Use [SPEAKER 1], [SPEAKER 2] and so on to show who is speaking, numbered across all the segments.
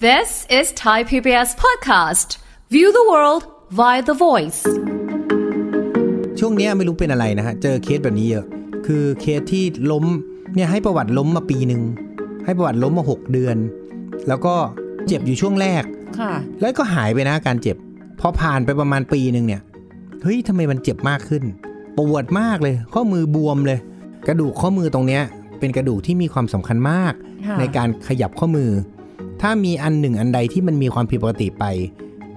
[SPEAKER 1] This is Thai PBS podcast. View the world via the voice.
[SPEAKER 2] ช่วงนี้ไม่รู้เป็นอะไรนะฮะ เจอเคสแบบนี้เยอะ คือเคสที่ล้มเนี่ยให้ประวัติล้มมาปีหนึ่ง ให้ประวัติล้มมา 6 เดือน แล้วก็เจ็บอยู่ช่วงแรก ค่ะ แล้วก็หายไปนะการเจ็บ พอผ่านไปประมาณปีหนึ่งเนี่ย เฮ้ยทำไมมันเจ็บมากขึ้น ปวดมากเลยข้อมือบวมเลย กระดูกข้อมือตรงเนี้ยเป็นกระดูกที่มีความสำคัญมาก ในการขยับข้อมือถ้ามีอันหนึ่งอันใดที่มันมีความผิดปกติไป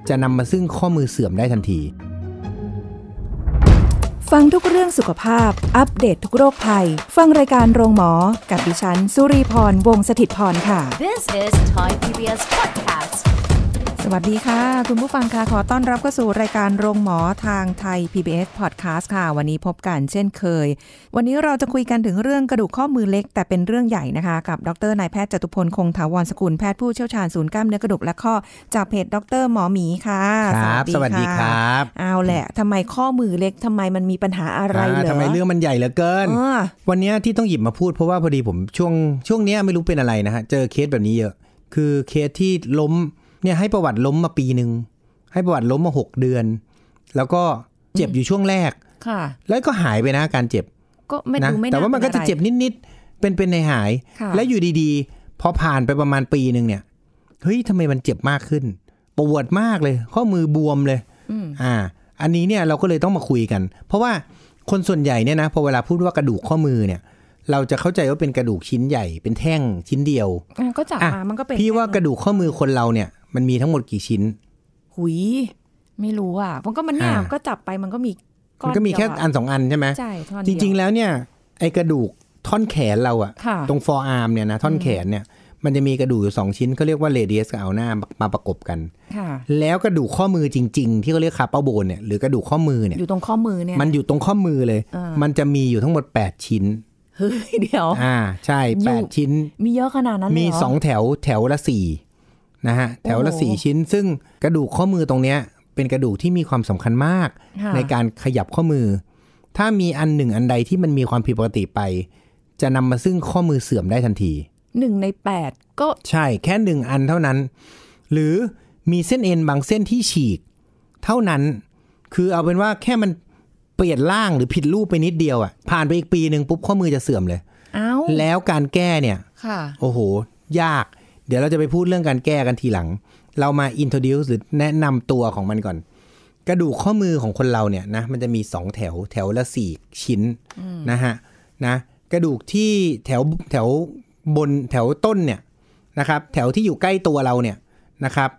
[SPEAKER 2] จะนำมาซึ่งข้อมือเสื่อมได้ทันที
[SPEAKER 3] ฟังทุกเรื่องสุขภาพ อัปเดตททุกโรคภัย ฟังรายการโรงหมอ กับดิฉัน สุรีพร วงศิตพรค่ะ
[SPEAKER 1] This is Thai PBS Podcast
[SPEAKER 3] วัสดีค่ะ คุณผู้ฟังค่ะขอต้อนรับเข้าสู่รายการโรงหมอทางไทย PBS Podcast ค่ะ วันนี้พบกันเช่นเคย วันนี้เราจะคุยกันถึงเรื่องกระดูกข้อมือเล็ก แต่เป็นเรื่องใหญ่นะคะ กับดร นายแพทย์จตุพลคงถาวรสกุลแพทย์ผู้เชี่ยวชาญศูนย์กล้ามเนื้อกระดูกและข้อจากเพจดรหมอหมีค่ะครับสวัสดีครับเอาแหละ ทำไมข้อมือเล็กทำไมมันมีปัญหาอะไรเหรอทำไมเรื่
[SPEAKER 2] องมันใหญ่เหลือเกินวันนี้ที่ต้องหยิบมาพูดเพราะว่าพอดีผมช่วงช่วงนี้ไม่รู้เป็นอะไรนะฮะเจอเคสแบบนี้เยอะคือเคสที่ล้มเนี่ยให้ประวัติล้มมาปีหนึ่งให้ประวัติล้มมาหกเดือน แล้วก็เจ็บอยู่ช่วงแรกค่ะ แล้วก็หายไปนะ การเจ็บ
[SPEAKER 3] ก็ไม่ดะไม่แต่ว่ามันก็จะเจ็บ
[SPEAKER 2] นิดๆเป็นๆในหาย และอยู่ดีๆพอผ่านไปประมาณปีหนึ่งเนี่ยเฮ้ยทำไมมันเจ็บมากขึ้น ปวดมากเลย ข้อมือบวมเลยอ่า อันนี้เนี่ยเราก็เลยต้องมาคุยกัน เพราะว่าคนส่วนใหญ่เนี่ยนะพอเวลาพูดว่ากระดูกข้อมือเนี่ย เราจะเข้าใจว่าเป็นกระดูกชิ้นใหญ่เป็นแท่งชิ้นเดียว
[SPEAKER 3] ก็จะมามันก็เป็นพี่ว่าก
[SPEAKER 2] ระดูกข้อมือคนเราเนี่ยมันมีทั้งหมดกี่ชิ้น
[SPEAKER 3] หุย ไม่รู้อ่ะ มันก็มันเนี่ยก็จับไป มันก็มี
[SPEAKER 2] มันก็มีแค่อันสองอันใช่ไหม ใช่จริงๆแล้วเนี่ย ไอกระดูกท่อนแขนเราอะตรง forearm เนี่ยนะท่อนแขนเนี่ย มันจะมีกระดูกอยู่สองชิ้น เขาเรียกว่า radius กับเอาหน้ามาประกบกัน ค่ะ แล้วกระดูกข้อมือจริง ๆ ที่เขาเรียกคาเป้าโบนเนี่ย หรือกระดูกข้อมือเนี่ย อย
[SPEAKER 3] ู่ตรงข้อมือเนี่ย มันอ
[SPEAKER 2] ยู่ตรงข้อมือเลย มันจะมีอยู่ทั้งหมดแปดชิ้น
[SPEAKER 3] เฮ้ยเดี๋ยว อ่
[SPEAKER 2] าใช่แปดชิ้น
[SPEAKER 3] มีเยอะขนาดนั้นมีสองแถ
[SPEAKER 2] วแถวละสี่นะฮะแถวละสี่ชิ้นซึ่งกระดูกข้อมือตรงเนี้ยเป็นกระดูกที่มีความสำคัญมาก ในการขยับข้อมือ ถ้ามีอันหนึ่งอันใดที่มันมีความผิดปกติไป จะนำมาซึ่งข้อมือเสื่อมได้ทันทีหนึ่งในแปดก็ใช่แค่หนึ่งอันเท่านั้นหรือมีเส้นเอ็นบางเส้นที่ฉีก เท่านั้นคือเอาเป็นว่าแค่มันเปลี่ยนร่างหรือผิดรูปไปนิดเดียวอะ่ะผ่านไปอีกปีหนึ่งปุ๊บข้อมือจะเสื่อมเลยอาแล้วการแก้เนี่ยโอ้โห ยากเดี๋ยวเราจะไปพูดเรื่องการแก้กันทีหลัง เรามา introduce หรือแนะนำตัวของมันก่อน กระดูกข้อมือของคนเราเนี่ยนะมันจะมีสองแถวแถวละสี่ชิ้น นะฮะนะกระดูกที่แถวแถวบนแถวต้นเนี่ย นะครับ แถวที่อยู่ใกล้ตัวเราเนี่ย นะครับ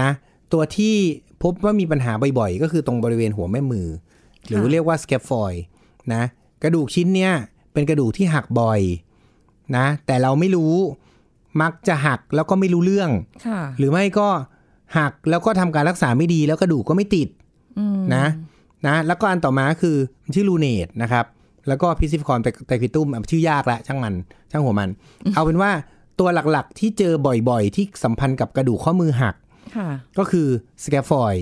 [SPEAKER 2] นะ ตัวที่พบว่ามีปัญหาบ่อยๆ ก็คือตรงบริเวณหัวแม่มือ หรือเรียกว่าสแคปฟอยนะกระดูกชิ้นเนี่ยเป็นกระดูกที่หักบ่อยนะแต่เราไม่รู้มักจะหักแล้วก็ไม่รู้เรื่อง หรือไม่ก็หักแล้วก็ทำการรักษาไม่ดี แล้วกระดูกก็ไม่ติดนะ นะแล้วก็อันต่อมาคือ ชื่อลูเนตนะครับแล้วก็พิซิฟคอนแต่แต่พิตุ้มชื่อยากละช่างมันช่างหัวมัน เอาเป็นว่าตัวหลักๆที่เจอบ่อยๆ ที่สัมพันธ์กับกระดูกข้อมือหักก็คือสแคฟฟอย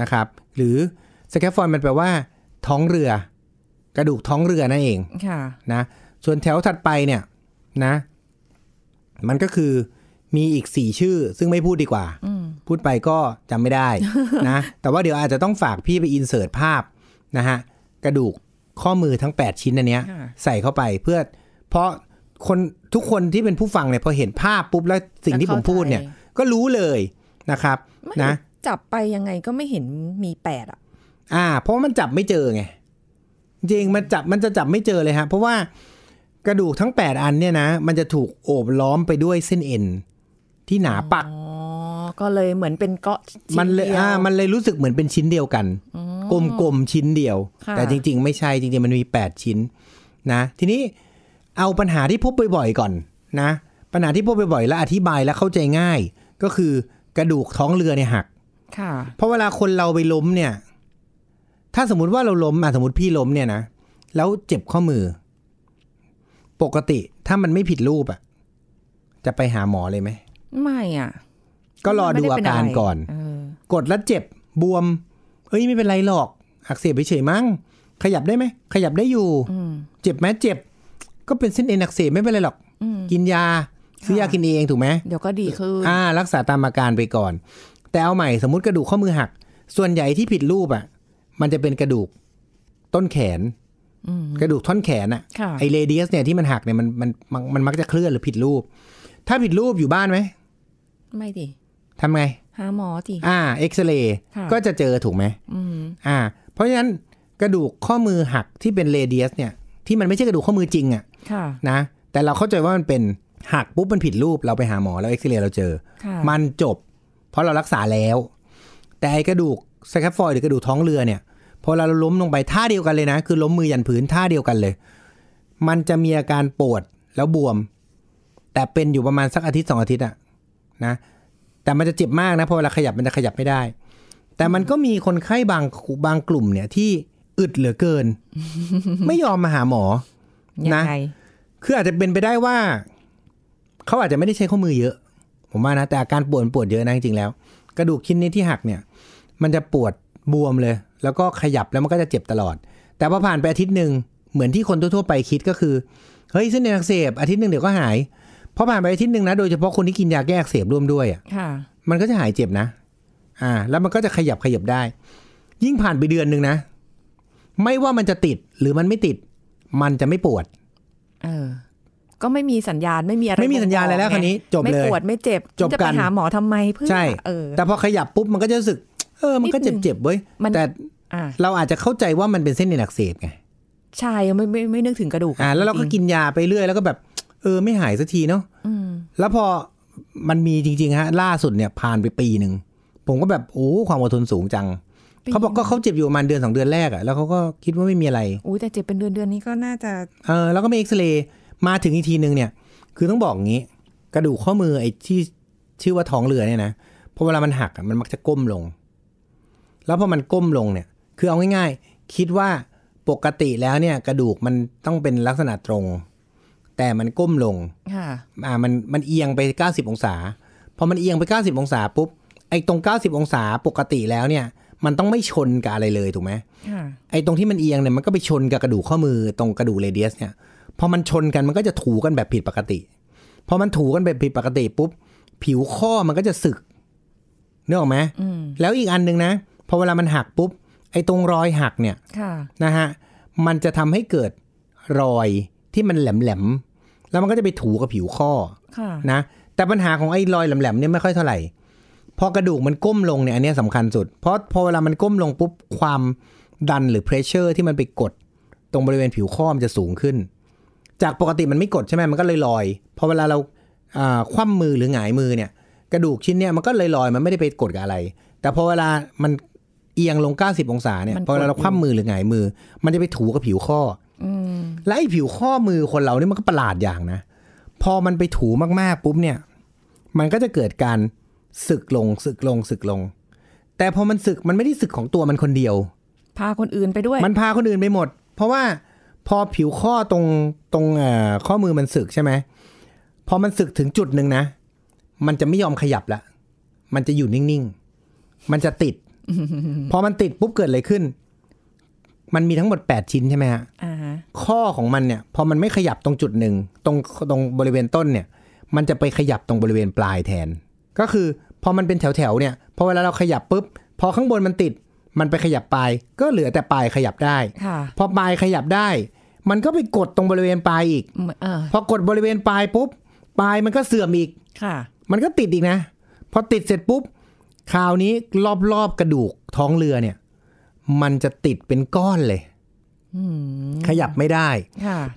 [SPEAKER 2] นะครับหรือสแคฟฟอยมันแปลว่า ท้องเรือ กระดูกท้องเรือนั่นเองนะ ส่วนแถวถัดไปเนี่ย นะมันก็คือมีอีกสี่ชื่อ ซึ่งไม่พูดดีกว่าพูดไปก็จำไม่ได้นะ แต่ว่าเดี๋ยวอาจจะต้องฝากพี่ไปอินเสิร์ตภาพนะฮะกระดูกข้อมือทั้ง 8 ชิ้นอันเนี้ยใส่เข้าไปเพื่อ เพราะคนทุกคนที่เป็นผู้ฟังเนี่ยพอเห็นภาพปุ๊บแล้วสิ่งที่ผมพูดเนี่ย ก็รู้เลยนะครับ นะ
[SPEAKER 3] จับไปยังไงก็ไม่เห็นมีแปดอ่ะ
[SPEAKER 2] อ่า เพราะมันจับไม่เจอไงจริงมันจับมันจะจับไม่เจอเลยฮะ เพราะว่ากระดูกทั้ง8อันเนี่ยนะ มันจะถูกโอบล้อมไปด้วยเส้นเอ็น ที่หนาปักออ๋
[SPEAKER 3] ก็เลยเหมือนเป็นเกาะ มันเลยอ่
[SPEAKER 2] ามันเลยรู้สึกเหมือนเป็นชิ้นเดียวกันกลมๆชิ้นเดียว แต่จริงๆ ไม่ใช่ จริง ๆ มันมี8ชิ้นนะทีนี้เอาปัญหาที่พบบ่อยๆก่อนนะปัญหาที่พบบ่อยๆและอธิบายและเข้าใจง่าย ก็คือกระดูกท้องเรือเนี่ยหัก ค่ะ เพราะเวลาคนเราไปล้มเนี่ย ถ้าสมมติว่าเราล้มอ่ะสมมติพี่ล้มเนี่ยนะแล้วเจ็บข้อมือปกติถ้ามันไม่ผิดรูปอะจะไปหาหมอเลยไหม ไม่อ่ะ
[SPEAKER 1] ก็รอดูอาการก่อน
[SPEAKER 2] กดแล้วเจ็บบวม เอ้ยไม่เป็นไรหรอกอักเสบไปเฉยมั้งขยับได้ไหม ขยับได้อยู่เจ็บไหมเจ็บก็เป็นเส้นเอ็นอักเสบไม่เป็นไรหรอกกินยาซื้อยากินเองถูกไหมเดี๋ยวก็ดีขึ้นอ่า รักษาตามอาการไปก่อน แต่เอาใหม่สมมติกระดูกข้อมือหัก ส่วนใหญ่ที่ผิดรูปอ่ะ มันจะเป็นกระดูกต้นแขนกระดูกท่อนแขนอะไอเรเดียส เนี่ยที่มันหักเนี่ยมันมันมันมักจะเคลื่อนหรือผิดรูป ถ้าผิดรูปอยู่บ้านไหมไม่ดิทำไง
[SPEAKER 3] หาหมอสิอ่าเ
[SPEAKER 2] อ็กซเรย์ก็จะเจอถูกไหมอ่า เพราะฉะนั้นกระดูกข้อมือหักที่เป็นเรเดียสเนี่ย ที่มันไม่ใช่กระดูกข้อมือจริงอะ่ะนะแต่เราเข้าใจว่ามันเป็นหักปุ๊บมันผิดรูปเราไปหาหมอแล้วเอ็กซเรย์เราเจอ มันจบเพราะเรารักษาแล้วแต่กระดูกไซคฟฟอยหรือกระดูกท้องเรือ เนี่ยพอเราล้มลงไปท่าเดียวกันเลยนะ คือล้มมือยันผืนท่าเดียวกันเลย มันจะมีอาการปวดแล้วบวม แต่เป็นอยู่ประมาณสักอาทิตย์สองอาทิตย์อะนะ แต่มันจะเจ็บมากนะพอเวลาขยับมันจะขยับไม่ได้ แต่มันก็มีคนไข้บางบางกลุ่มเนี่ยที่อึดเหลือเกิน ไม่ยอมมาหาหมอ นะคืออาจจะเป็นไปได้ว่า เขาอาจจะไม่ได้ใช้ข้อมือเยอะผมว่านะแต่อาการปวดปวดเยอะนะจริงๆแล้วกระดูกชิ้นนี้ที่หักเนี่ย มันจะปวดบวมเลยแล้วก็ขยับแล้วมันก็จะเจ็บตลอด แต่พอผ่านไปอาทิตย์หนึ่งเหมือนที่คนทั่ว ๆไปคิดก็คือเฮ้ยเส้นเอ็นอักเสบอาทิตย์หนึ่งเดี๋ยวก็หายพอผ่านไปอาทิตย์หนึ่งนะโดยเฉพาะคนที่กินยาแก้อักเสบร่วมด้วยอ่ะ มันก็จะหายเจ็บนะอ่า แล้วมันก็จะขยับขยับได้ ยิ่งผ่านไปเดือนหนึ่งนะ ไม่ว่ามันจะติดหรือมันไม่ติด มันจะไม่ปวดเออก็ไม่มีสัญญาณ
[SPEAKER 3] ไม่มีอะไรไม่มีสัญญาณอะไรแล้วคนนี้จบเลยไม่ปวดไม่เจ็บจบจะไปหาหมอทำไ
[SPEAKER 2] มเพื่อใช่เออแต่พอขยับปุ๊บมันก็จะรู้สึกเออ มันก็เจ็บเจ็บเว้ย แต่เราอาจจะเข้าใจว่ามันเป็นเส้นในหนอักเสบไง ใช่ไม่ไม่ไม่นึกถึงกระดูกอ่าแล้วเราก็กินยาไปเรื่อย แล้วก็แบบ เออไม่หายสักทีเนาะแล้วพอมันมีจริงๆ ฮะ ล่าสุดเนี่ยผ่านไปปีหนึ่งผมก็แบบโอ้ความอดทนสูงจัง เขาบอกก็เขาเจ็บอยู่ประมาณเดือนสองเดือนแรกอะแล้วเขาก็คิดว่าไม่มีอะไร อ
[SPEAKER 3] ุ้ยแต่เจ็บเป็นเดือนเดือนนี้ก็น่าจะ
[SPEAKER 2] เออ แล้วก็ไม่เอ็กซเรย์มาถึงอีกทีหนึ่งเนี่ยคือต้องบอกงี้ กระดูกข้อมือไอ้ที่ชื่อว่าท้องเรือเนี่ยนะพอเวลามันหักมันมักจะก้มลงแล้วพอมันก้มลงเนี่ย คือเอาง่ายๆ คิดว่าปกติแล้วเนี่ย กระดูกมันต้องเป็นลักษณะตรง แต่มันก้มลงอ่า มัน มันเอียงไป 90 องศา พอมันเอียงไป 90 องศา ปุ๊บ ไอ้ตรง 90 องศาปกติแล้วเนี่ย มันต้องไม่ชนกับอะไรเลยถูกไหมค่ะ ไอ้ตรงที่มันเอียงเนี่ยมันก็ไปชนกับกระดูกข้อมือตรงกระดูกเรเดียส เนี่ย พอมันชนกันมันก็จะถูกันแบบผิดปกติ พอมันถูกันแบบผิดปกติปุ๊บ ผิวข้อมันก็จะสึกนึกออกไหมแล้วอีกอันหนึ่งนะพอเวลามันหักปุ๊บ ไอ้ตรงรอยหักเนี่ยนะฮะ มันจะทำให้เกิดรอยที่มันแหลมแหลมแล้วมันก็จะไปถูกับผิวข้อนะแต่ปัญหาของไอ้รอย แหลมๆเนี่ยไม่ค่อยเท่าไหร่พอกระดูกมันก้มลงเนี่ย อันนี้สำคัญสุดเพราะพอเวลามันก้มลงปุ๊บความดันหรือเพรสเชอร์ที่มันไปกดตรงบริเวณผิวข้อมันจะสูงขึ้น จากปกติมันไม่กดใช่ไหมมันก็เลยลอยพอเวลาเราคว่ำมือหรือหงายมือเนี่ย กระดูกชิ้นเนี่ยมันก็เลยลอยมันไม่ได้ไปกดกับอะไร แต่พอเวลามันเอียงลง90องศาเนี่ย พอเราคว่ำมือหรือไงมือ มันจะไปถูกับผิวข้อ และไอ้ผิวข้อมือคนเราเนี่ยมันก็ประหลาดอย่างนะ พอมันไปถูมากๆปุ๊บเนี่ย มันก็จะเกิดการสึกลง สึกลงสึกลง แต่พอมันสึกมันไม่ได้สึกของตัวมันคนเดียว พาคนอื่นไปด้วย มันพาคนอื่นไปหมด เพราะว่า พอผิวข้อตรงตรงข้อมือมันสึกใช่ไหม พอมันสึกถึงจุดหนึ่งนะ มันจะไม่ยอมขยับละ มันจะอยู่นิ่งๆมันจะติดพอมันติดปุ๊บเกิดอะไรขึ้น มันมีทั้งหมดแปดชิ้นใช่ไหมฮะ ข้อของมันเนี่ยพอมันไม่ขยับตรงจุดหนึ่งตรงตรงบริเวณต้นเนี่ย มันจะไปขยับตรงบริเวณปลายแทน ก็คือพอมันเป็นแถวแถวเนี่ยพอเวลาเราขยับปุ๊บพอข้างบนมันติด มันไปขยับปลายก็เหลือแต่ปลายขยับได้พอปลายขยับได้ มันก็ไปกดตรงบริเวณปลายอีกอพอกดบริเวณปลายปุ๊บปลายมันก็เสื่อมอีก ค่ะ มันก็ติดอีกนะ พอติดเสร็จปุ๊บคราวนี้รอบรอบกระดูกท้องเรือเนี่ย มันจะติดเป็นก้อนเลยขยับไม่ได้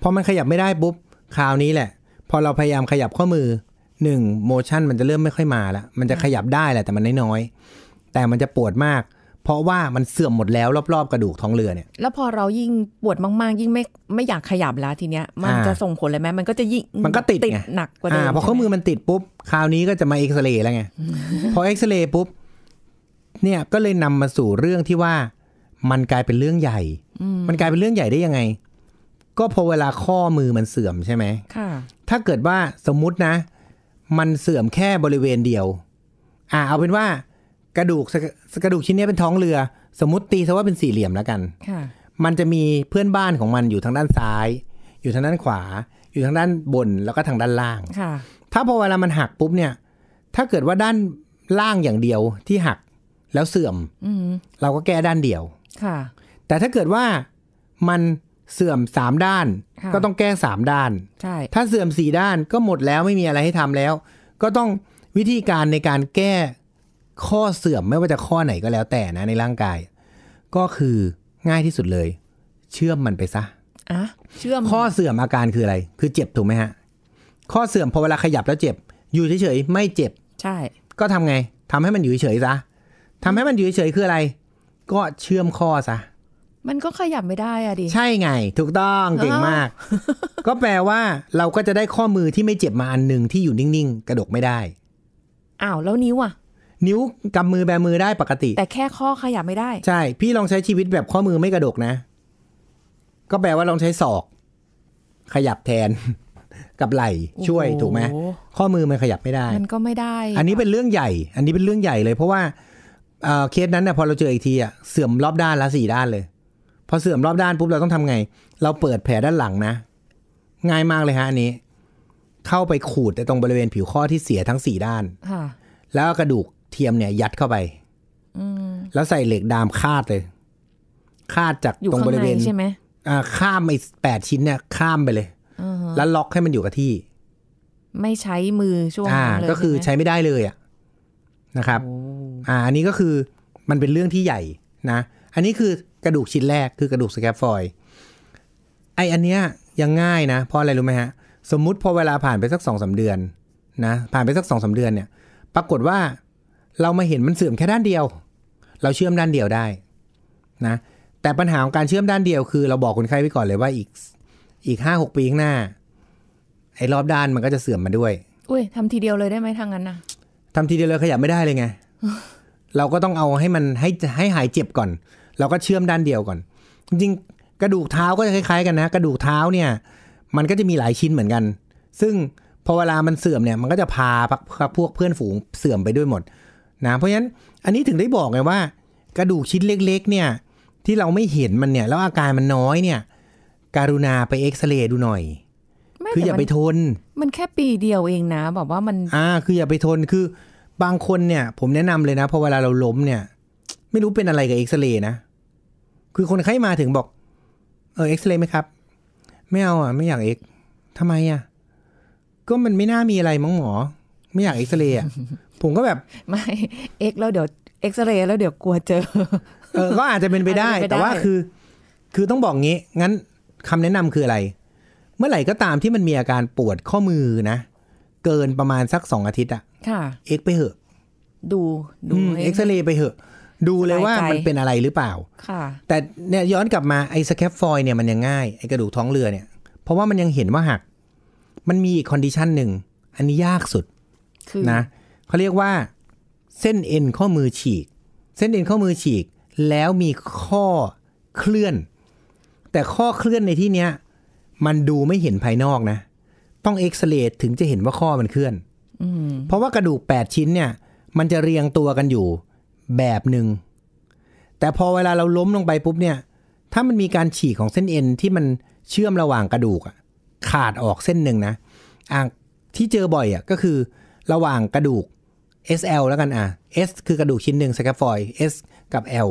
[SPEAKER 2] พอมันขยับไม่ได้ปุ๊บคราวนี้แหละ พอเราพยายามขยับข้อมือหนึ่งโมชั่นมันจะเริ่มไม่ค่อยมาแล้ว มันจะขยับได้แหละแต่มันน้อยๆ แต่มันจะปวดมาก เพราะว่ามันเสื่อมหมดแล้วรอบๆกระดูกท้องเรือเนี่ย
[SPEAKER 3] แล้วพอเรายิ่ง ปวดมากๆยิ่งไม่ไม่อยากขยับแล้วทีเนี้ยมันจะส่งผลเลยไหมมันก็จะยิ่งมันก็ติดหนักกว่าเดิมพอข้อ
[SPEAKER 2] มือมันติดปุ๊บ คราวนี้ก็จะมาเอ็กซเรย์แล้วไงพอเอ็กซเรย์ปุ๊บเนี่ยก็เลยนำมาสู่เรื่องที่ว่ามันกลายเป็นเรื่องใหญ่ มันกลายเป็นเรื่องใหญ่ได้ยังไง ก็พอเวลาข้อมือมันเสื่อมใช่ไหม ค่ะ ถ้าเกิดว่าสมมุตินะ มันเสื่อมแค่บริเวณเดียว อ่าเอาเป็นว่ากระดูกกระดูกชิ้นนี้เป็นท้องเรือ สมมติตีซะว่าเป็นสี่เหลี่ยมแล้วกัน ค่ะ มันจะมีเพื่อนบ้านของมันอยู่ทางด้านซ้าย อยู่ทางด้านขวา อยู่ทางด้านบนแล้วก็ทางด้านล่าง ค่ะ ถ้าพอเวลามันหักปุ๊บเนี่ย ถ้าเกิดว่าด้านล่างอย่างเดียวที่หักแล้วเสื่อมเราก็แก้ด้านเดียว ค่ะ แต่ถ้าเกิดว่ามันเสื่อมสามด้าน ก็ต้องแก้สามด้าน ใช่ ถ้าเสื่อมสี่ด้านก็หมดแล้วไม่มีอะไรให้ทำแล้ว ก็ต้องวิธีการในการแก้ข้อเสื่อมไม่ว่าจะข้อไหนก็แล้วแต่นะ ในร่างกาย ก็คือง่ายที่สุดเลย เชื่อมมันไปซะ อะ เชื่อมข้อเสื่อมอาการคืออะไร คือเจ็บถูกไหมฮะ ข้อเสื่อมพอเวลาขยับแล้วเจ็บ อยู่เฉยๆไม่เจ็บ ใช่ ก็ทำไง ทำให้มันอยู่เฉยซะทำให้มันอยู่เฉยๆคืออะไร ก็เชื่อมข้อซะ
[SPEAKER 3] มันก็ขยับไม่ได้อะดิ ใช่
[SPEAKER 2] ไง ถูกต้องเก่งมาก ก็แปลว่าเราก็จะได้ข้อมือที่ไม่เจ็บมาอันหนึ่งที่อยู่นิ่งๆ กระดกไม่ได้อ้าวแล้วนิ้วอ่ะ นิ้วกำมือแบมือได้ปกติ แ
[SPEAKER 3] ต่แค่ข้อขยับไม่ได้
[SPEAKER 2] ใช่พี่ลองใช้ชีวิตแบบข้อมือไม่กระดกนะ ก็แปลว่าลองใช้ศอก ขยับแทน กับไหล่ ช่วยถูกไหมข้อมือมันขยับไม่ได้ มัน
[SPEAKER 3] ก็ไม่ได้ อันนี
[SPEAKER 2] ้เป็นเรื่องใหญ่ อันนี้เป็นเรื่องใหญ่เลยเพราะว่าเคสนั้นเนี่ยพอเราเจออีกทีอ่ะเสื่อมรอบด้านละสี่ด้านเลย พอเสื่อมรอบด้านปุ๊บเราต้องทำไง เราเปิดแผลด้านหลังนะง่ายมากเลยฮะ อันนี้ เข้าไปขูดแต่ตรงบริเวณผิวข้อที่เสียทั้งสี่ด้านแล้วกระดูกเทียมเนี่ยยัดเข้าไปแล้วใส่เหล็กดามคาดเลย คาดจากตรงบริเวณใช่ไหมข้ามไปแปดชิ้นเนี่ยข้ามไปเลยแล้วล็อกให้มันอยู่กับที่
[SPEAKER 3] ไม่ใช้มือช่วงเลยก็คือใช้ไม่ไ
[SPEAKER 2] ด้เลยอ่ะนะครับอ่าอันนี้ก็คือมันเป็นเรื่องที่ใหญ่นะ อันนี้คือกระดูกชิ้นแรกคือกระดูกสแคปฟอยไออันเนี้ยยังง่ายนะเพราะอะไรรู้ไหมฮะสมมุติพอเวลาผ่านไปสักสองสาเดือนนะผ่านไปสักสองสาเดือนเนี่ย ปรากฏว่าเรามาเห็นมันเสื่อมแค่ด้านเดียว เราเชื่อมด้านเดียวได้นะแต่ปัญหาของการเชื่อมด้านเดียวคือเราบอกคนไข้ไว้ก่อนเลยว่าอีกอีกห้าหกปีข้างหน้า ไอ้รอบด้านมันก็จะเสื่อมมาด้วย
[SPEAKER 3] อุ้ยทำทีเดียวเลยได้ไหมทางนั้นนะ
[SPEAKER 2] ทำทีเดียวเลยขยับไม่ได้เลยไงเราก็ต้องเอาให้มันให้ให้หายเจ็บก่อน เราก็เชื่อมด้านเดียวก่อน จริงกระดูกเท้าก็จะคล้ายๆ กันนะ กระดูกเท้าเนี่ย มันก็จะมีหลายชิ้นเหมือนกัน ซึ่ง พอเวลามันเสื่อมเนี่ยมันก็จะพาพวกเพื่อนฝูงเสื่อมไปด้วยหมดนะเพราะฉะนั้นอันนี้ถึงได้บอกไงว่า กระดูกชิ้นเล็กๆ เนี่ย ที่เราไม่เห็นมันเนี่ยแล้วอาการมันน้อยเนี่ยการุณาไปเอ็กซเรย์ดูหน่อย คืออย่าไปทน
[SPEAKER 3] มันแค่ปีเดียวเองนะบอกว่ามัน
[SPEAKER 2] อ่าคืออย่าไปทนคือบางคนเนี่ยผมแนะนำเลยนะพอเวลาเราล้มเนี่ย ไม่รู้เป็นอะไรกับเอ็กซเรย์นะ คือคนไข้มาถึงบอกเออเอ็กซเรย์ไหมครับ ไม่เอาอ่ะ ไม่อยากเอ็กทำไมอ่ะ ก็มันไม่น่ามีอะไรมั้งหมอ ไม่อยากเอ็กซเรย์อ่ะผมก็แบบ ไม่เอ็กแล้วเดี๋ยวเอ็กซเรย์แล้วเดี๋ยวกลัวเจอเออก็อาจจะเป็นไปได้ แต่ว่าคือ คือต้องบอกงี้ งั้นคำแนะนำคืออะไร เมื่อไหร่ก็ตามที่มันมีอาการปวดข้อมือนะเกินประมาณสักสองอาทิตย์อะค่ะ เอ็กไปเหอะ ดูดูเอ็กซเรย์ไปเหอะ ดูเลยว่ามันเป็นอะไรหรือเปล่า ค่ะ แต่เนี่ยย้อนกลับมา ไอ้สแคปฟอยเนี่ยมันยังง่าย ไอ้กระดูกท้องเรือเนี่ยเพราะว่ามันยังเห็นว่าหัก มันมีอีกคอนดิชันหนึ่ง อันนี้ยากสุดนะเขาเรียกว่าเส้นเอ็นข้อมือฉีก เส้นเอ็นข้อมือฉีก แล้วมีข้อเคลื่อน แต่ข้อเคลื่อนในที่เนี้ยมันดูไม่เห็นภายนอกนะต้องเอ็กซเรย์ถึงจะเห็นว่าข้อมันเคลื่อน เพราะว่ากระดูกแปดชิ้นเนี่ย มันจะเรียงตัวกันอยู่แบบหนึ่ง แต่พอเวลาเราล้มลงไปปุ๊บเนี่ย ถ้ามันมีการฉีกของเส้นเอ็นที่มันเชื่อมระหว่างกระดูกขาดออกเส้นหนึ่งนะอ่ที่เจอบ่อยอ่ะก็คือระหว่างกระดูก SL แล้วกันอ่ะ S คือกระดูกชิ้นหนึ่งสแคฟอย S กับ L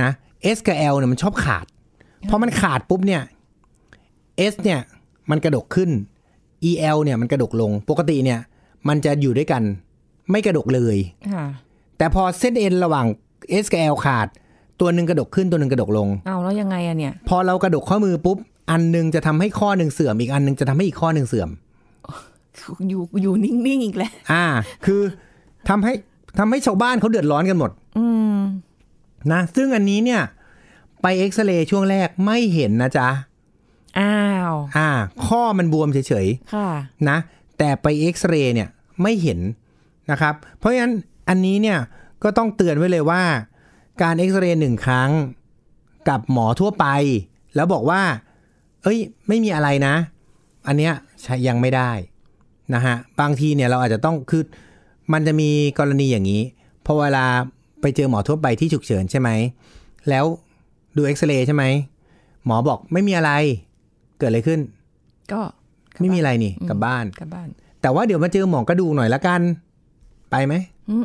[SPEAKER 2] นะ S กับ L เนี่ยมันชอบขาด เพราะมันขาดปุ๊บเนี่ย S เนี่ยมันกระดกขึ้น EL เนี่ยมันกระดกลงปกติเนี่ย มันจะอยู่ด้วยกันไม่กระดกเลยแต่พอเส้นเอ็นระหว่าง S กับ L ขาดตัวหนึ่งกระดกขึ้นตัวหนึ่งกระดกลง เอา
[SPEAKER 3] แล้วยังไงอะเนี่ย
[SPEAKER 2] พอเรากระดกข้อมือปุ๊บอันนึงจะทำให้ข้อหนึ่งเสื่อมอีกอันนึงจะทำให้อีกข้อหนึ่งเสื่อม
[SPEAKER 3] อยู่อยู่นิ่งๆอีกแล้ว
[SPEAKER 2] อ่า คือ ทำให้ทำให้ชาวบ้านเขาเดือดร้อนกันหมด อืม นะ ซึ่งอันนี้เนี่ย ไปเอ็กซเรย์ช่วงแรกไม่เห็นนะจ๊ะอ่าาอ่าข้อมันบวมเฉยๆค่ะนะแต่ไปเอ็กซเรย์เนี่ยไม่เห็นนะครับเพราะฉะนั้นอันนี้เนี่ยก็ต้องเตือนไว้เลยว่า การเอ็กซเรย์หนึ่งครั้ง กับหมอทั่วไป แล้วบอกว่า เอ้ยไม่มีอะไรนะ อันเนี้ยยังไม่ได้นะฮะบางทีเนี่ยเราอาจจะต้องคือมันจะมีกรณีอย่างนี้พอเวลาไปเจอหมอทั่วไปที่ฉุกเฉินใช่ไหมแล้วดูเอ็กซเรย์ใช่ไหมหมอบอกไม่มีอะไรเกิดอะไรขึ้น ก็ไม่มีอะไรนี่กลับบ้านกลับบ้าน แต่ว่าเดี๋ยวมาเจอหมอกระดูกหน่อยละกัน ไปไหม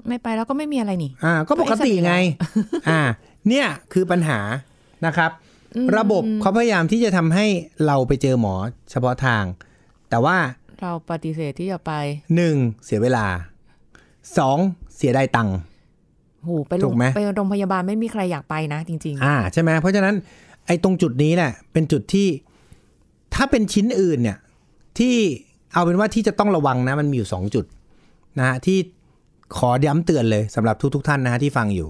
[SPEAKER 2] ไม่ไป
[SPEAKER 3] แล้วก็ไม่มีอะไรนี่อ
[SPEAKER 2] ่า ก็ปกติไง อ่า เนี่ยคือปัญหานะครับ ระบบเขาพยายามที่จะทำให้เราไปเจอหมอ เฉพาะทาง แต่ว่า
[SPEAKER 3] เราปฏิเสธที่จะไป
[SPEAKER 2] หนึ่งเสียเวลาสองเสียได้ตังค์
[SPEAKER 3] โหไปถูกไหมไปโรงพยาบาลไม่มีใครอยากไปนะ จริงๆ
[SPEAKER 2] อ่า ใช่ไหมเพราะฉะนั้นไอ้ตรงจุดนี้แหละเป็นจุดที่ถ้าเป็นชิ้นอื่นเนี่ย ที่เอาเป็นว่าที่จะต้องระวังนะมันมีอยู่ 2 จุดนะฮะที่ขอย้ำเตือนเลยสำหรับทุกๆทท่านนะฮะที่ฟังอยู่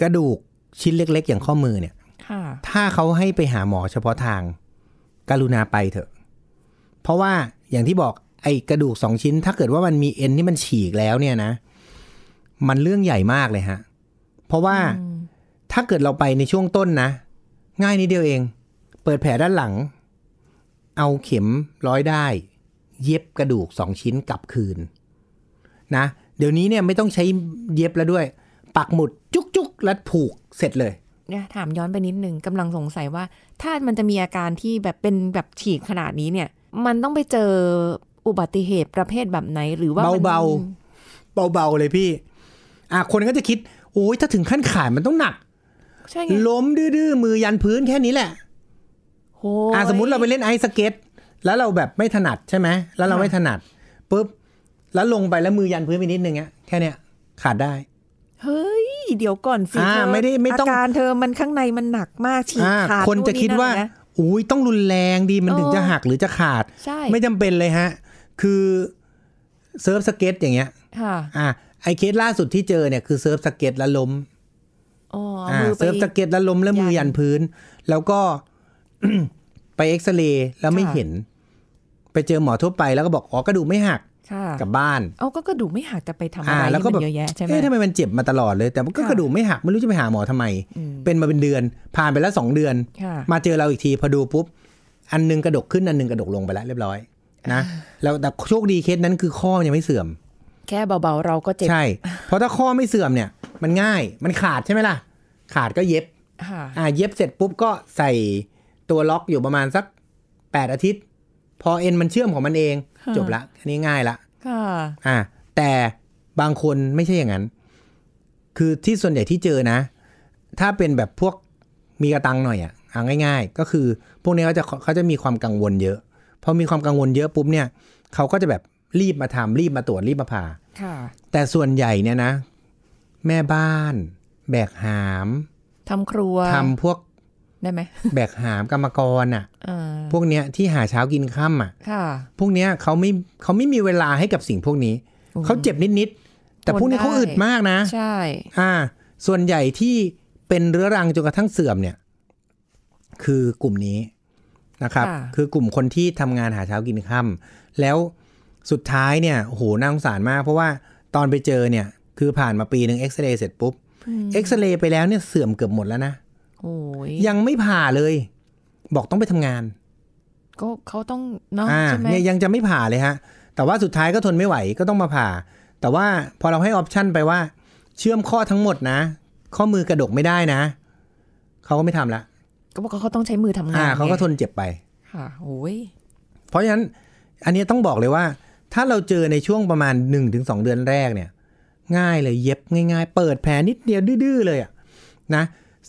[SPEAKER 2] กระดูกชิ้นเล็กๆอย่างข้อมือเนี่ยถ้าเขาให้ไปหาหมอเฉพาะทาง กรุณาไปเถอะ เพราะว่าอย่างที่บอก ไอ้กระดูกสองชิ้น ถ้าเกิดว่ามันมีเอ็นที่มันฉีกแล้วเนี่ยนะ มันเรื่องใหญ่มากเลยฮะ เพราะว่าถ้าเกิดเราไปในช่วงต้นนะง่ายนิดเดียวเอง เปิดแผลด้านหลังเอาเข็มร้อยได้ เย็บกระดูกสองชิ้นกลับคืนนะเดี๋ยวนี้เนี่ยไม่ต้องใช้เย็บแล้วด้วย ปักหมุดจุกจุกแล้วผูกเสร็จเลย
[SPEAKER 3] เนี่ยถามย้อนไปนิดนึงกำลังสงสัยว่าถ้ามันจะมีอาการที่แบบเป็นแบบฉีกขนาดนี้เนี่ย มันต้องไป
[SPEAKER 2] เจออุบัติเหตุประเภทแบบไหนหรือว่าเบาๆเบาๆเลยพี่ อ่ะคนก็จะคิดโอ้ยถ้าถึงขั้นขายมันต้องหนัก ใช่ไมล้มดื้อมือยันพื้นแค่นี้แหละอ่าสมมติเราไปเล่นไอสเก็ต แล้วเราแบบไม่ถนัดใช่ไหมแล้วเราไม่ถนัดปุ๊บ แล้วลงไปแล้วมือยันพื้นไปนิดนึงอยแค่เนี้ย ขาดได้
[SPEAKER 3] เฮ้ย เดี๋ยวก่อนสิเธอไม่ได้ไม่ต้องอาการเธอมันข้างในมันหนักม
[SPEAKER 2] ากฉีกขาดคนจะคิดว่าอุ้ยต้องรุนแรงดีมันถึงจะหักหรือจะขาด ไม่จำเป็นเลยฮะ คือเซิร์ฟสเก็ตอย่างเงี้ยอ่า ไอเคสล่าสุดที่เจอเนี่ยคือเซิร์ฟสเก็ตแล้วล้ม
[SPEAKER 3] อ๋อเซิร์ฟสเ
[SPEAKER 2] ก็ตแล้วล้มแล้วมือยันพื้น แล้วก็ไปเอ็กซเรย์แล้วไม่เห็น ไปเจอหมอทั่วไปแล้วก็บอก อ๋อกระดูกไม่หักกับบ้านเ
[SPEAKER 3] อาก็กระดูกไม่หักแต่ไปทำอะไรแล้วก็แบบเยอะแยะใช่ไหมทำ
[SPEAKER 2] ไมมันเจ็บมาตลอดเลยแต่ก็กระดูกไม่หักไม่รู้จะไปหาหมอทำไม เป็นมาเป็นเดือน ผ่านไปแล้วสองเดือน มาเจอเราอีกที พอดูปุ๊บอันนึงกระดกขึ้นอันนึงกระดกลงไปแล้วเรียบร้อยนะแล้วแต่โชคดีเคสนั้นคือข้อยังไม่เสื่อม
[SPEAKER 3] แค่เบาๆเราก็เจ็บใช่
[SPEAKER 2] เพราะถ้าข้อไม่เสื่อมเนี่ย มันง่ายมันขาดใช่ไหมล่ะขาดก็เย็บ อ่าเย็บเสร็จปุ๊บก็ใส่ตัวล็อกอยู่ประมาณสัก 8 อาทิตย์พอเอ็นมันเชื่อมของมันเอง จบละอันนี้ง่ายละค่ะอ่าแต่บางคนไม่ใช่อย่างนั้น คือที่ส่วนใหญ่ที่เจอนะ ถ้าเป็นแบบพวกมีกระตังหน่อยอ่ะง่าย ๆ ก็คือพวกนี้เขาจะเขาจะมีความกังวลเยอะพอมีความกังวลเยอะปุ๊บเนี่ย เขาก็จะแบบรีบมาทำรีบมาตรวจ รีบมาผ่าแต่ส่วนใหญ่เนี่ยนะ แม่บ้าน แบกหาม ทำครัวทำพวกได้ไหมแบกหามกรรมกรอ่ะพวกเนี้ยที่หาเช้ากินค่ำอ่ะ พวกเนี้ยเขาไม่เขาไม่มีเวลาให้กับสิ่งพวกนี้ เขาเจ็บนิด
[SPEAKER 3] ๆแต่พวกนี้เขาอึ
[SPEAKER 2] ดมากนะ ใช่อ่าส่วนใหญ่ที่เป็นเรื้อรังจนกระทั่งเสื่อมเนี่ย คือกลุ่มนี้นะครับ คือกลุ่มคนที่ทำงานหาเช้ากินค่าแล้วสุดท้ายเนี่ยโหน่าสงสารมากเพราะว่าตอนไปเจอเนี่ยคือผ่านมาปีหนึ่งเอ็กซเรย์เสร็จปุ๊บเอ็กซเรย์ไปแล้วเนี่ยเสื่อมเกือบหมดแล้วนะยังไม่ผ่าเลย บอกต้องไปทำงาน
[SPEAKER 3] ก็เขาต้องเนาะใช่ไหมเนี่ยยังจ
[SPEAKER 2] ะไม่ผ่าเลยฮะ แต่ว่าสุดท้ายก็ทนไม่ไหวก็ต้องมาผ่า แต่ว่าพอเราให้ออปชั่นไปว่า เชื่อมข้อทั้งหมดนะ ข้อมือกระดกไม่ได้นะ เขาก็ไม่ทำละ
[SPEAKER 3] ก็บอกเขาต้องใช้มือทำงานเขาก็ทนเจ็บไป ค่ะโอ
[SPEAKER 2] ้ยเพราะฉะนั้นอันนี้ต้องบอกเลยว่า ถ้าเราเจอในช่วงประมาณหนึึ่งงถสองเดือนแรกเนี่ย ง่ายเลยเย็บง่ายๆ เปิดแผลนิดเดียวดื้อๆเลยอะนะ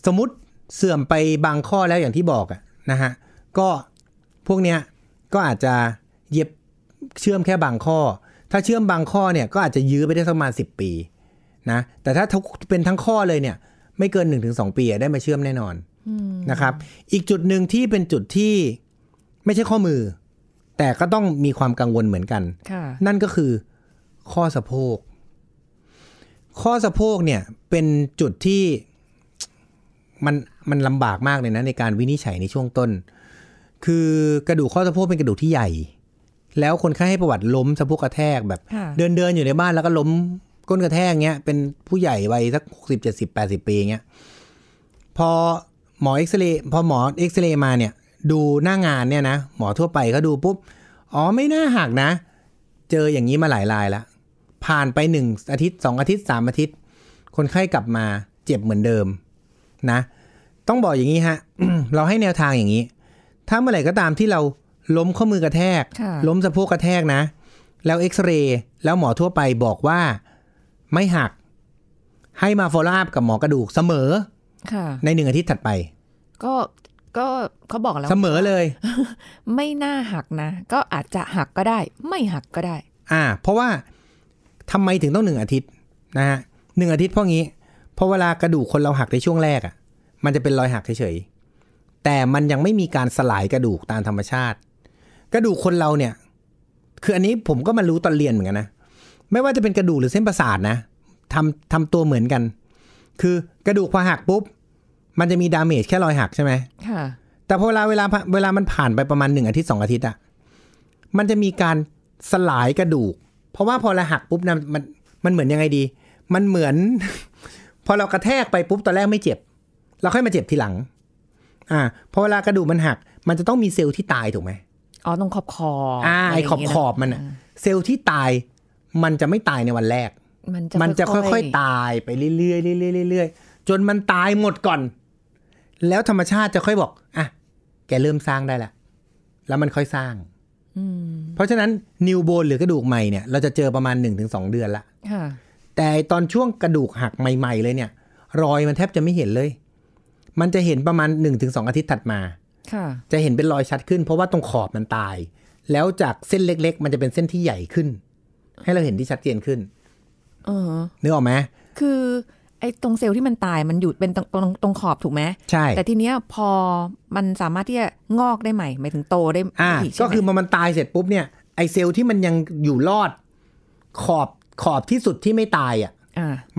[SPEAKER 2] สมมติเสื่อมไปบางข้อแล้วอย่างที่บอกอะนะฮะก็พวกเนี้ยก็อาจจะเย็บเชื่อมแค่บางข้อ ถ้าเชื่อมบางข้อเนี่ย ก็อาจจะยื้อไปได้สักประมาณ10ปีนะแต่ถ้าเป็นทั้งข้อเลยเนี่ย ไม่เกิน1สปีได้มาเชื่อมแน่นอนนะครับ อีกจุดหนึ่งที่เป็นจุดที่ไม่ใช่ข้อมือ แต่ก็ต้องมีความกังวลเหมือนกันนั่นก็คือข้อสะโพกข้อสะโพกเนี่ย เป็นจุดที่มันมันลำบากมากเลยนะ ในการวินิจฉัยในช่วงต้น คือกระดูกข้อสะโพกเป็นกระดูกที่ใหญ่ แล้วคนไข้ให้ประวัติล้มสะโพกกระแทกแบบ เดินเดินอยู่ในบ้าน แล้วก็ล้มก้นกระแทกเงี้ย เป็นผู้ใหญ่วัยสักหกสิบเจ็ดสิบแปดสิบปีเงี้ย พอหมอเอ็กซเรย์พอหมอเอ็กซเรย์มาเนี่ย ดูหน้างานเนี่ยนะ หมอทั่วไปเขาดูปุ๊บ อ๋อไม่น่าหักนะ เจออย่างนี้มาหลายรายละผ่านไปหนึ่งอาทิตย์สองอาทิตย์สามอาทิตย์ คนไข้กลับมาเจ็บเหมือนเดิมนะต้องบอกอย่างนี้ฮะเราให้แนวทางอย่างนี้ ถ้าเมื่อไหร่ก็ตามที่เราล้มข้อมือกระแทก ล้มสะโพกกระแทกนะแล้วเอ็กซเรย์แล้วหมอทั่วไปบอกว่า ไม่หักให้มาโฟล์อัพกับหมอกระดูกเสมอในหนึ่งอาทิตย์ถัดไป
[SPEAKER 3] ก็ก็เขาบอกแล้วเสมอเลย ไม่น่าหักนะ ก็อาจจะหักก็ได้ ไม่หักก็ได้
[SPEAKER 2] อ่า เพราะว่าทำไมถึงต้องหนึ่งอาทิตย์ นะฮะหนึ่งอาทิตย์เพราะงี้พอเวลากระดูกคนเราหักในช่วงแรกอ่ะมันจะเป็นรอยหักเฉยๆ แต่มันยังไม่มีการสลายกระดูกตามธรรมชาติ กระดูกคนเราเนี่ยคืออันนี้ผมก็มารู้ตอนเรียนเหมือนกันนะไม่ว่าจะเป็นกระดูกหรือเส้นประสาทนะทำทำตัวเหมือนกัน คือกระดูกพอหักปุ๊บมันจะมีดาเมจแค่รอยหักใช่ไหมค่ะแต่พอเวลาเวลาเวลามันผ่านไปประมาณหนึ่งอาทิตย์สองอาทิตย์อ่ะมันจะมีการสลายกระดูก เพราะว่าพอเราหักปุ๊บนะมันมันเหมือนยังไงดี มันเหมือนพอเรากระแทกไปปุ๊บตอนแรกไม่เจ็บ เราค่อยมาเจ็บทีหลัง อ่าพอเวลากระดูกมันหัก มันจะต้องมีเซลล์ที่ตายถูกไหมอ๋อตรงขอบคออ่าไอขอบขอบมันอะเซลล์ที่ตาย มันจะไม่ตายในวันแรก
[SPEAKER 3] มันจะค่อยๆต
[SPEAKER 2] ายไปเรื่อยๆเรื่อยๆเรื่อยๆจนมันตายหมดก่อน แล้วธรรมชาติจะค่อยบอกอ่ะแกเริ่มสร้างได้ละ แล้วมันค่อยสร้างเพราะฉะนั้นนิวโบนหรือกระดูกใหม่เนี่ยเราจะเจอประมาณหนึ่งถึงสองเดือนละแต่ตอนช่วงกระดูกหักใหม่ๆเลยเนี่ย รอยมันแทบจะไม่เห็นเลย มันจะเห็นประมาณ1-2 อาทิตย์ถัดมาจะเห็นเป็นรอยชัดขึ้น เพราะว่าตรงขอบมันตาย แล้วจากเส้นเล็กๆ มันจะเป็นเส้นที่ใหญ่ขึ้น ให้เราเห็นที่ชัดเจนขึ้นเออนื้ออกไหม
[SPEAKER 3] คือ ไอ้ตรงเซลล์ที่มันตายมันอยู่เป็นตรงตรงตรงขอบถูกไหมใช่แต่ทีเนี้ยพอมันสามารถที่จะงอกได้ใหม่หมายถึงโตได้อ่าก็คือ
[SPEAKER 2] มันมันตายเสร็จปุ๊บเนี่ยไอ้เซลล์ที่มันยังอยู่รอดขอบขอบที่สุดที่ไม่ตายอ่ะ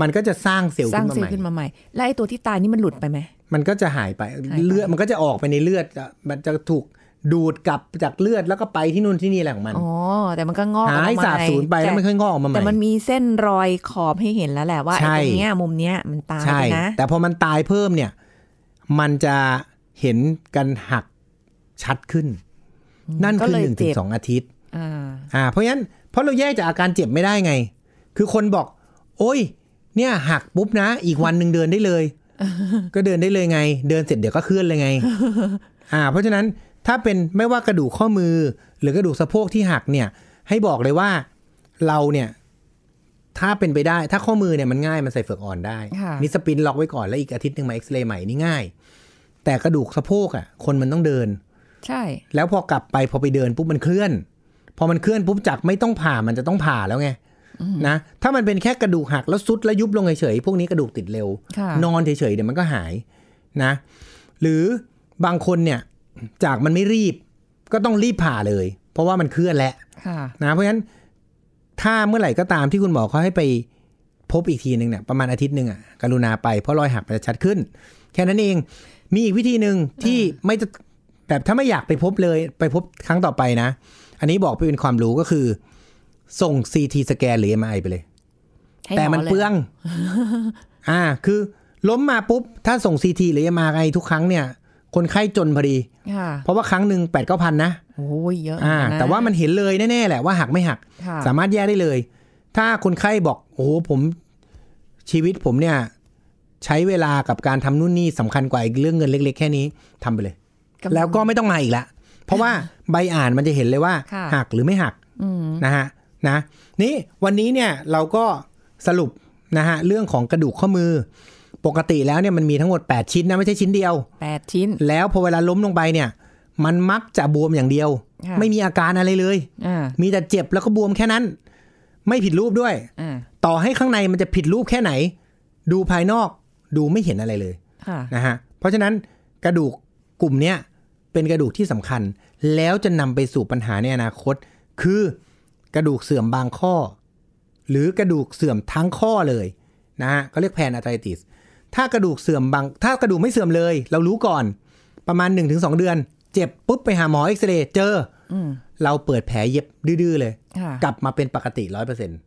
[SPEAKER 2] มันก็จะสร้างเซลล์สร้างเซลล์ขึ้น
[SPEAKER 3] มาใหม่ แล้วไอ้ตัวที่ตายนี่มันหลุดไปไหม
[SPEAKER 2] มันก็จะหายไปเลือดมันก็จะออกไปในเลือดมันจะถูกดูดกลับจากเลือดแล้วก็ไปที่นู่นที่นี่แหล่ของมันอ๋อ
[SPEAKER 3] แต่มันก็งอกออกมาหายสาบสูญไปแล้วไม่ค่อยงอกออกมาใหม่แต่มันมีเส้นรอยขอบให้เห็นแล้วแหละว่าไอ้ตรงเนี้ยมุมเนี้ยมันตายนะแ
[SPEAKER 2] ต่พอมันตายเพิ่มเนี่ย มันจะเห็นกันหักชัดขึ้น นั่นคือหนึ่งถึงสองอาทิตย์อ่าเพราะงั้นเพราะเราแยกจากอาการเจ็บไม่ได้ไงคือคนบอก โอ้ย เนี่ย หักปุ๊บนะ อีกวันหนึ่งเดินได้เลยก็เดินได้เลยไง เดินเสร็จเดี๋ยวก็เคลื่อนเลยไงอ่า เพราะฉะนั้นถ้าเป็นไม่ว่ากระดูกข้อมือ หรือกระดูกสะโพกที่หักเนี่ย ให้บอกเลยว่าเราเนี่ย ถ้าเป็นไปได้ ถ้าข้อมือเนี่ยมันง่ายมันใส่เฟือกอ่อนได้นี่สปินล็อกไว้ก่อนแล้วอีกอาทิตย์หนึ่งมาเอ็กซเรย์ใหม่นี่ง่าย แต่กระดูกสะโพกอ่ะ คนมันต้องเดิน ใช่ แล้วพอกลับไปพอไปเดินปุ๊บมันเคลื่อน พอมันเคลื่อนปุ๊บจากไม่ต้องผ่ามันจะต้องผ่าแล้วไงนะถ้ามันเป็นแค่กระดูกหัก แล้วซุดแล้วยุบลงเฉยๆพวกนี้กระดูกติดเร็ว นอนเฉยๆเดี๋ยวมันก็หายนะ หรือบางคนเนี่ยจากมันไม่รีบก็ต้องรีบผ่าเลย เพราะว่ามันเคลื่อนแล้วนะ เพราะฉะนั้นถ้าเมื่อไหร่ก็ตามที่คุณหมอเขาให้ไป พบอีกทีหนึ่งเนี่ย ประมาณอาทิตย์หนึ่งอ่ะ กรุณาไปเพราะรอยหักมันจะชัดขึ้น แค่นั้นเองมีอีกวิธีหนึ่งที่ไม่จะแบบถ้าไม่อยากไปพบเลยไปพบครั้งต่อไปนะ อันนี้บอกเพื่อเป็นความรู้ก็คือส่งซีทีสแกนหรือเอ็มไอไปเลย แต่มันเปลือง อ่า คือล้มมาปุ๊บ ถ้าส่งซีทีหรือเอ็มไอทุกครั้งเนี่ย คนไข้จนพอดีเพราะว่าครั้งหนึ่งแปดเก้าพันนะ
[SPEAKER 3] โอ้ยเยอะ อ่า แต่ว่าม
[SPEAKER 2] ันเห็นเลยแน่ๆแหละว่าหักไม่หัก สามารถแยกได้เลย ถ้าคนไข้บอก โอ้โหผม ชีวิตผมเนี่ย ใช้เวลากับการทำนู่นนี่สำคัญกว่าอีกเรื่องเงินเล็กๆ แค่นี้ทำไปเลย แล้วก็ไม่ต้องมาอีกละเพราะว่าใบอ่านมันจะเห็นเลยว่า หักหรือไม่หักนะฮะนะนี่วันนี้เนี่ยเราก็สรุปนะฮะเรื่องของกระดูกข้อมือปกติแล้วเนี่ยมันมีทั้งหมด8ชิ้นนะไม่ใช่ชิ้นเดียว8ชิ้นแล้วพอเวลาล้มลงไปเนี่ย มันมักจะบวมอย่างเดียว ไม่มีอาการอะไรเลยมีแต่เจ็บแล้วก็บวมแค่นั้น ไม่ผิดรูปด้วยต่อให้ข้างในมันจะผิดรูปแค่ไหน ดูภายนอกดูไม่เห็นอะไรเลยนะฮะเพราะฉะนั้นกระดูกกลุ่มเนี้ยเป็นกระดูกที่สำคัญ แล้วจะนำไปสู่ปัญหาในอนาคต คือกระดูกเสื่อมบางข้อ หรือกระดูกเสื่อมทั้งข้อเลย นะฮะก็เรียกแพนอะไทติสถ้ากระดูกเสื่อมบาง ถ้ากระดูกไม่เสื่อมเลย เรารู้ก่อนประมาณ 1-2 เดือน เจ็บปุ๊บไปหาหมอเอ็กซเรย์เจอเราเปิดแผลเย็บดื้อเลย กลับมาเป็นปกติร้อยเปอร์เซ็นต์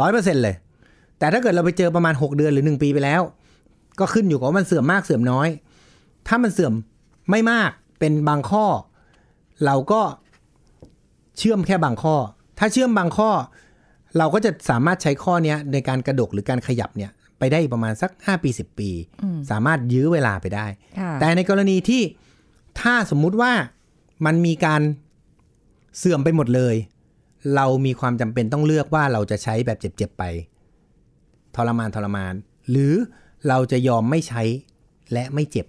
[SPEAKER 2] ร้อยเปอร์เซ็นต์เลย แต่ถ้าเกิดเราไปเจอประมาณ 6 เดือนหรือ 1 ปีไปแล้ว ก็ขึ้นอยู่กับว่ามันเสื่อมมากเสื่อมน้อย ถ้ามันเสื่อมไม่มากเป็นบางข้อ เราก็เชื่อมแค่บางข้อถ้าเชื่อมบางข้อเราก็จะสามารถใช้ข้อนี้ในการกระดกหรือการขยับเนี่ย ไปได้ประมาณสัก 5 ปี 10 ปี สามารถยื้อเวลาไปได้ แต่ในกรณีที่ถ้าสมมุติว่ามันมีการเสื่อมไปหมดเลย เรามีความจำเป็นต้องเลือกว่าเราจะใช้แบบเจ็บๆไป ทรมานทรมาน หรือเราจะยอมไม่ใช้และไม่เจ็บ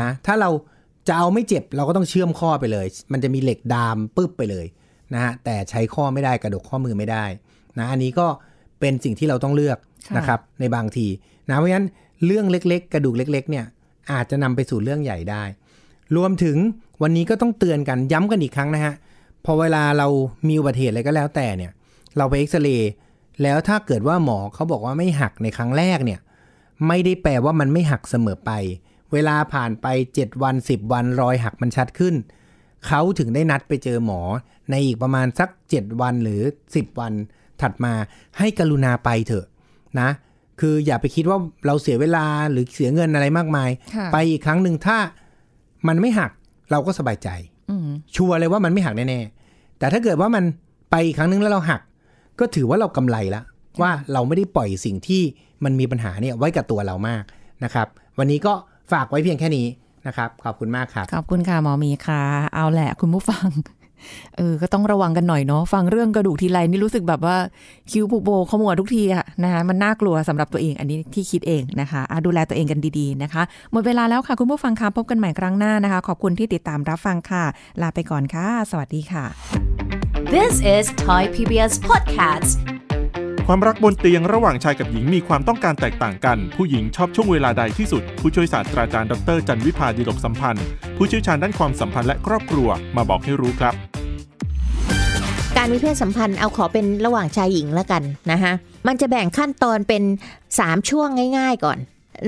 [SPEAKER 2] นะถ้าเราจะเอาไม่เจ็บเราก็ต้องเชื่อมข้อไปเลย มันจะมีเหล็กดามปึ๊บไปเลยนะฮะแต่ใช้ข้อไม่ได้กระดกข้อมือไม่ได้นะอันนี้ก็เป็นสิ่งที่เราต้องเลือกนะครับในบางทีนะเพราะฉะนั้นเรื่องเล็กๆ กระดูกเล็กๆเนี่ยอาจจะนำไปสู่เรื่องใหญ่ได้ รวมถึงวันนี้ก็ต้องเตือนกันย้ำกันอีกครั้งนะฮะพอเวลาเรามีอุบัติเหตุอะไรก็แล้วแต่เนี่ยเราไปเอ็กซเรย์แล้วถ้าเกิดว่าหมอเขาบอกว่าไม่หักในครั้งแรกเนี่ยไม่ได้แปลว่ามันไม่หักเสมอไป เวลาผ่านไป7วัน10วันรอยหักมันชัดขึ้นเขาถึงได้นัดไปเจอหมอในอีกประมาณสัก7วันหรือ 10 วันถัดมาให้กรุณาไปเถอะนะ คืออย่าไปคิดว่าเราเสียเวลาหรือเสียเงินอะไรมากมาย ไปอีกครั้งหนึ่งถ้ามันไม่หักเราก็สบายใจชัวร์เลยว่ามันไม่หักแน่ๆ แต่ถ้าเกิดว่ามันไปอีกครั้งนึงแล้วเราหัก ก็ถือว่าเรากำไรละ ว่าเราไม่ได้ปล่อยสิ่งที่มันมีปัญหาเนี่ยไว้กับตัวเรามากนะครับ วันนี้ก็ฝากไว้เพียงแค่นี้นะครับ ขอบคุณมากครับข
[SPEAKER 3] อบคุณค่ะหมอมีค่ะเอาแหละ คุณผู้ฟังเออก็ต้องระวังกันหน่อยเนาะ ฟังเรื่องกระดูกทีไรนี่รู้สึกแบบว่า คิ้วผูกโบขมวดทุกทีอะนะคะ มันน่ากลัวสำหรับตัวเองอันนี้ที่คิดเองนะคะะดูแลตัวเองกันดีๆนะคะ หมดเวลาแล้วค่ะ คุณผู้ฟังคะ พบกันใหม่ครั้งหน้านะคะ ขอบคุณที่ติดตามรับฟังค่ะ ลาไปก่อนค่ะ สวัสดีค่ะ
[SPEAKER 1] This is Thai PBS Podcast
[SPEAKER 2] ความรักบนเตียงระหว่างชายกับหญิงมีความต้องการแตกต่างกันผู้หญิงชอบช่วงเวลาใดที่สุดผู้ช่วยศาสตราจารย์ดรจันวิภาดีลกสัมพันธ์ผู้เชี่ยวชาญด้านความสัมพันธ์และครอบครัวมาบอกให้รู้ครับ
[SPEAKER 1] การมีเพศสัมพันธ์เอาขอเป็นระหว่างชายหญิงแล้วกันนะคะมันจะแบ่งขั้นตอนเป็น 3 ช่วงง่ายๆก่อน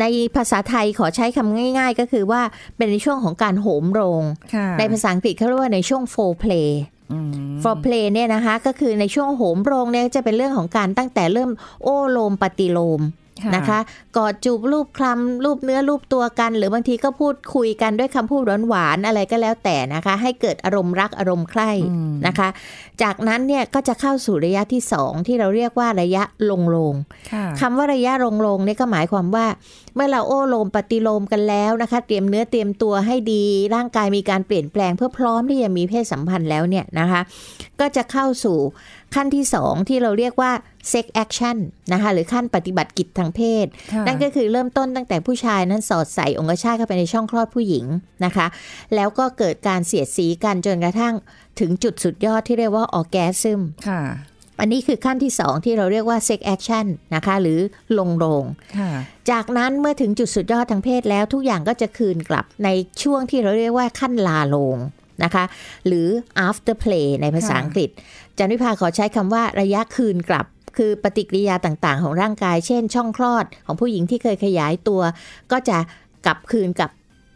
[SPEAKER 1] ในภาษาไทยขอใช้คำง่ายๆก็คือว่าเป็นในช่วงของการโหมโรง ในภาษาอังกฤษเขาเรียกว่าในช่วงโฟ r play for play เนี่ยนะคะก็คือในช่วงโหมโรงเนี่ยจะเป็นเรื่องของการตั้งแต่เริ่มโอโลมปฏิโลมนะคะกอดจูบรูปคลำรูปเนื้อรูปตัวกัน หรือบางทีก็พูดคุยกันด้วยคำพูดหวานๆอะไรก็แล้วแต่นะคะให้เกิดอารมณ์รักอารมณ์ใคร่นะคะ จากนั้นเนี่ยก็จะเข้าสู่ระยะที่สองที่เราเรียกว่าระยะลงลงคำว่าระยะลงลงนี่ก็หมายความว่า เมื่อเราโอ้ลมปฏิโลมกันแล้วนะคะ เตรียมเนื้อเตรียมตัวให้ดีร่างกายมีการเปลี่ยนแปลง เพื่อพร้อมที่จะมีเพศสัมพันธ์แล้วเนี่ยนะคะ ก็จะเข้าสู่ขั้นที่2ที่เราเรียกว่า sex action นะคะหรือขั้นปฏิบัติกิจทางเพศ นั่นก็คือเริ่มต้นตั้งแต่ผู้ชายนั้นสอดใส่องคชาตเข้าไปในช่องคลอดผู้หญิงนะคะแล้วก็เกิดการเสียดสีกันจนกระทั่งถึงจุดสุดยอดที่เรียกว่าออแกซึมค่ะอันนี้คือขั้นที่2ที่เราเรียกว่า sex action นะคะหรือลงโรงจากนั้นเมื่อถึงจุดสุดยอดทางเพศ แล้วทุกอย่างก็จะคืนกลับในช่วงที่เราเรียกว่าขั้นลาลงนะคะหรือ after play ในภาษาอังกฤษจันวิภาขอใช้คำว่าระยะคืนกลับคือปฏิกิริยาต่างๆ ของร่างกาย เช่นช่องคลอดของผู้หญิงที่เคยขยายตัวก็จะกลับคืนกับ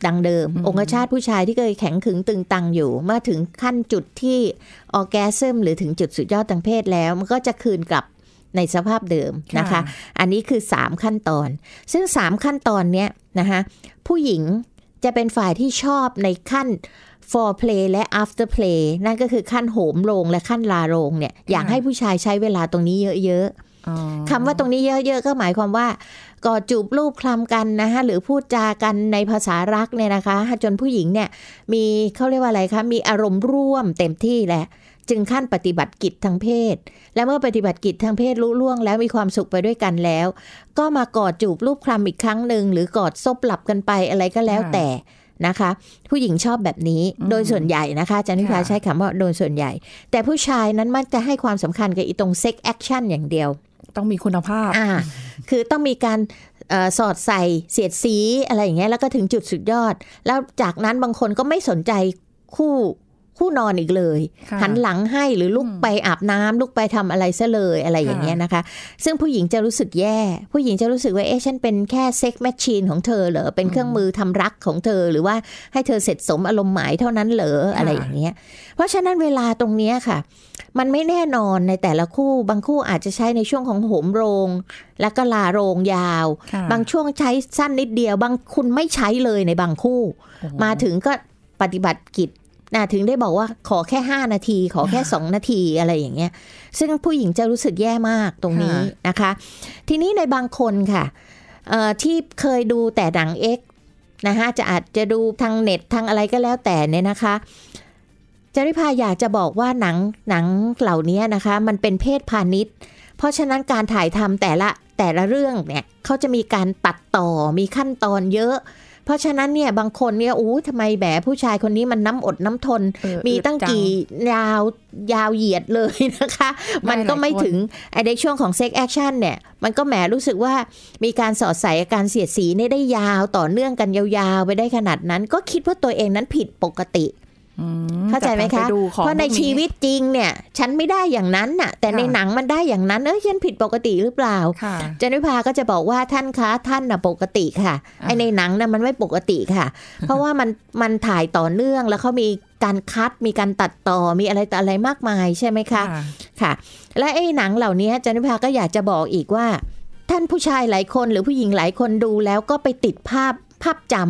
[SPEAKER 1] ดังเดิม องคชาตผู้ชายที่เคยแข็งขึงตึงตังอยู่เมื่อถึงขั้นจุดที่ออแกซึมหรือถึงจุดสุดยอดทางเพศแล้ว มันก็จะคืนกลับในสภาพเดิมนะคะอันนี้คือ3ขั้นตอน ซึ่ง 3 ขั้นตอนเนี้ยนะคะผู้หญิงจะเป็นฝ่ายที่ชอบในขั้น f o r p l a y และ afterplay นั่นก็คือขั้นโหมโรงและขั้นลาโรงเนี่ยอยากให้ผู้ชายใช้เวลาตรงนี้เยอะๆ คำว่าตรงนี้เยอะๆ ก็หมายความว่ากอดจูบรูปคลำกันนะคะหรือพูดจากันในภาษารักเนี่ยนะคะจนผู้หญิงเนี่ยมีเขาเรียกว่าอะไรคะมีอารมณ์ร่วมเต็มที่แหละจึงขั้นปฏิบัติกิจทางเพศ และเมื่อปฏิบัติกิจทางเพศรู้ล่วงแล้วมีความสุขไปด้วยกันแล้ว ก็มากอดจูบรูปคลำอีกครั้งหนึ่งหรือกอดซบหลับกันไปอะไรก็แล้วแต่นะคะ ผู้หญิงชอบแบบนี้โดยส่วนใหญ่นะคะอาจารยนพิพาใช้คำว่าโดยส่วนใหญ่ แต่ผู้ชายนั้นมักจะให้ความสำคัญกับอีตรงเซ็กแอคชั่นอย่างเดียว ต้องมีคุณภาพคือต้องมีการสอดใส่เสียดสีอะไรอย่างเงี้ยแล้วก็ถึงจุดสุดยอด แล้วจากนั้นบางคนก็ไม่สนใจคู่คู่นอนอีกเลยหันหลังให้หรือลุกไปอาบน้ำลุกไปทำอะไรซะเลยอะไรอย่างเงี้ยนะคะ ซึ่งผู้หญิงจะรู้สึกแย่ ผู้หญิงจะรู้สึกว่าเอ๊ะฉันเป็นแค่เซ็กแมชชีนของเธอเหรอเป็นเครื่องมือทำรักของเธอ หรือว่าให้เธอเสร็จสมอารมณ์หมายเท่านั้นเหรออะไรอย่างเงี้ยเพราะฉะนั้นเวลาตรงเนี้ยค่ะ มันไม่แน่นอนในแต่ละคู่ บางคู่อาจจะใช้ในช่วงของโหมโรง แล้วก็ลาโรงยาว บางช่วงใช้สั้นนิดเดียว บางคุณไม่ใช้เลยในบางคู่ มาถึงก็ปฏิบัติกิจนะถึงได้บอกว่าขอแค่ 5 นาที ขอแค่ 2 นาทีอะไรอย่างเงี้ยซึ่งผู้หญิงจะรู้สึกแย่มากตรงนี้นะคะทีนี้ในบางคนค่ะที่เคยดูแต่หนังเอกนะคะจะอาจจะดูทางเน็ตทางอะไรก็แล้วแต่เนี่ยนะคะจริพาอยากจะบอกว่าหนังหนังเหล่านี้นะคะมันเป็นเพศพาณิชย์เพราะฉะนั้นการถ่ายทำแต่ละแต่ละเรื่องเนี่ยเขาจะมีการตัดต่อมีขั้นตอนเยอะราะฉะนั้นเนี่ยบางคนเนี่ยอู้ทำไมแหมผู้ชายคนนี้มันน้ำอดน้ำทน มีตั้งกี่ยาวยาวเหยียดเลยนะคะ มันก็ไม่ถึงไอในช่วงของเซ็กแอคชั่นเนี่ยมันก็แหมรู้สึกว่ามีการสอดใส่การเสียดสีนี่ได้ยาว ต่อเนื่องกันยาวๆ ไปได้ขนาดนั้น ก็คิดว่าตัวเองนั้นผิดปกติเข้าใจไหมคะ เพราะในชีวิตจริงเนี่ยฉันไม่ได้อย่างนั้นน่ะแต่ในหนังมันได้อย่างนั้นเออฉันผิดปกติหรือเปล่าจันวิภาก็จะบอกว่าท่านคะท่านน่ะปกติค่ะไอในหนังน่ะมันไม่ปกติค่ะ เพราะว่ามันมันถ่ายต่อเนื่อง แล้วเขามีการคัดมีการตัดต่อ มีอะไรต่ออะไรมากมายใช่ไหมคะค่ะ และไอหนังเหล่านี้จันวิภาก็อยากจะบอกอีกว่า ท่านผู้ชายหลายคนหรือผู้หญิงหลายคนดูแล้วก็ไปติดภาพภาพจำ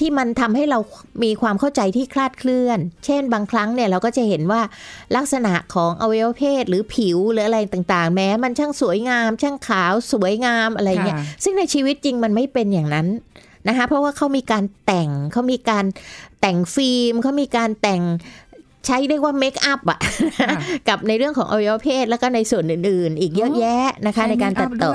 [SPEAKER 1] ที่มันทำให้เรามีความเข้าใจที่คลาดเคลื่อน เช่นบางครั้งเนี่ยเราก็จะเห็นว่าลักษณะของอวัยวะเพศหรือผิวหรืออะไรต่างๆแม้ มันช่างสวยงาม ช่างขาวสวยงามอะไรเงี้ยซึ่งในชีวิตจริงมันไม่เป็นอย่างนั้นนะคะเพราะว่าเขามีการแต่งเขามีการแต่งฟิล์มเขามีการแต่งใช้เรียกว่าเมคอัพอะกับในเรื่องของอวัยวะเพศแล้วก็ในส่วนอื่นๆ อีกเยอะแยะนะคะ ในการตัดต่อ